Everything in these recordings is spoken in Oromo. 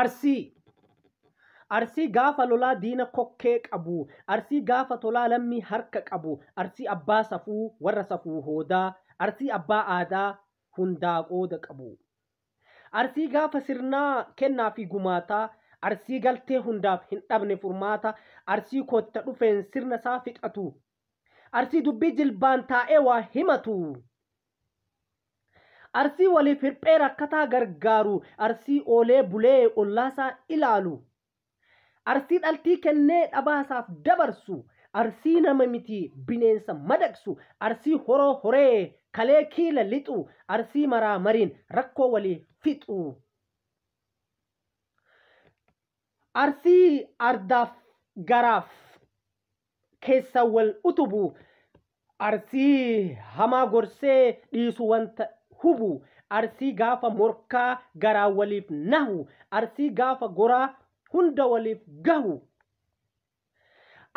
Arsii. Arsii gaafa lolaa diina kokkee qabu. Arsii gaafa tolaa lammii harka qabu. Arsii abbaa safuu warra safuu hoodaa. Arsii abbaa aadaa hundaa qooda qabu. Arsii gaafa sirnaa kennaa fi gumaataa. Arsii galtee hundaaf hin dhabne furmaata. Arsii kotta dhufeen sirna isaa fixatu. Arsii dubbii jilbaan taa'ee waa himatu. arsii waliin firphee rakkataa gargaaru arsii oolee bulee ollaasaa ilaalu arsii dhaltii kennee dhabaasaaf dabarsu arsii nama miti bineensa madaqsu arsii horoo horee kalee kiila lixu arsii maraa mariin rakkoo walii fixu. Arsii ardaaf garaaf keessa wal utubu arsii hamaa gorsee dhiisu wanta hubu arsii gaafa morkaa garaa waliif nahu arsii gaafa goraa hunda waliif gahu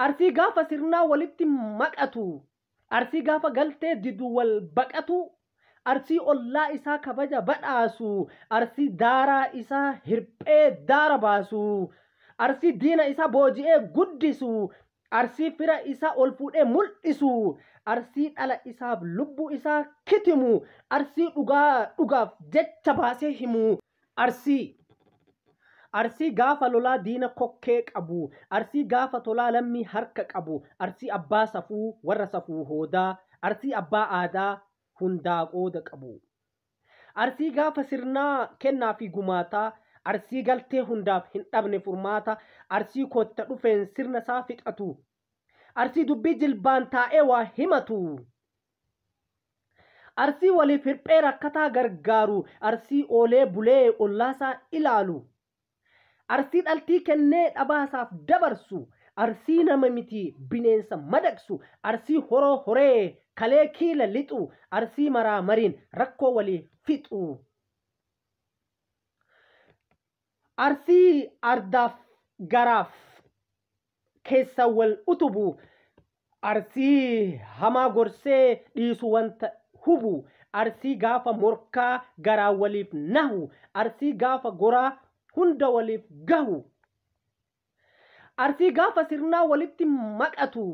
arsii gaafa sirnaa walitti maqatu arsii gaafa galtee diduu wal baqatu arsii ollaa isaa kabaja badhaasu arsii daaraa isaa hirphee daara baasu arsii diina isaa booji'ee guddisu arsii fira isaa ol fuudhee mul'isu arsii dhala isaaf lubbuu isaa kitimu arsii dhugaaf jecha baasee himu arsii. Arsii gaafa lolaa diina kokkee qabu, arsii gaafa tolaa lammii harka qabu, arsii abbaa safuu warra safuu hoodaa, arsii abbaa aadaa hundaa qooda qabu. Arsii gaafa sirnaa kennaa fi gumaataa arsii galtee hundaaf hin dhabne furmaata arsii kotta dhufeen sirna isaa fixatu arsii dubbii jilbaan taa'ee waa himatu arsii waliif hirphee rakkataa gargaaru arsii oolee bulee ollaasaa ilaalu arsii dhaltii kennee dhabaasaaf dabarsu arsii nama miti bineensa madaqsu arsii horoo horee kalee kiila lixu arsii maraa mariin rakkoo walii fixu. arsii ardaaf garaaf keessa wal utubu arsii hamaa gorsee dhiisu wanta hubu arsii gaafa morkaa garaa waliif nahu arsii gaafa goraa hunda waliif gahu arsii gaafa sirnaa walitti maqatu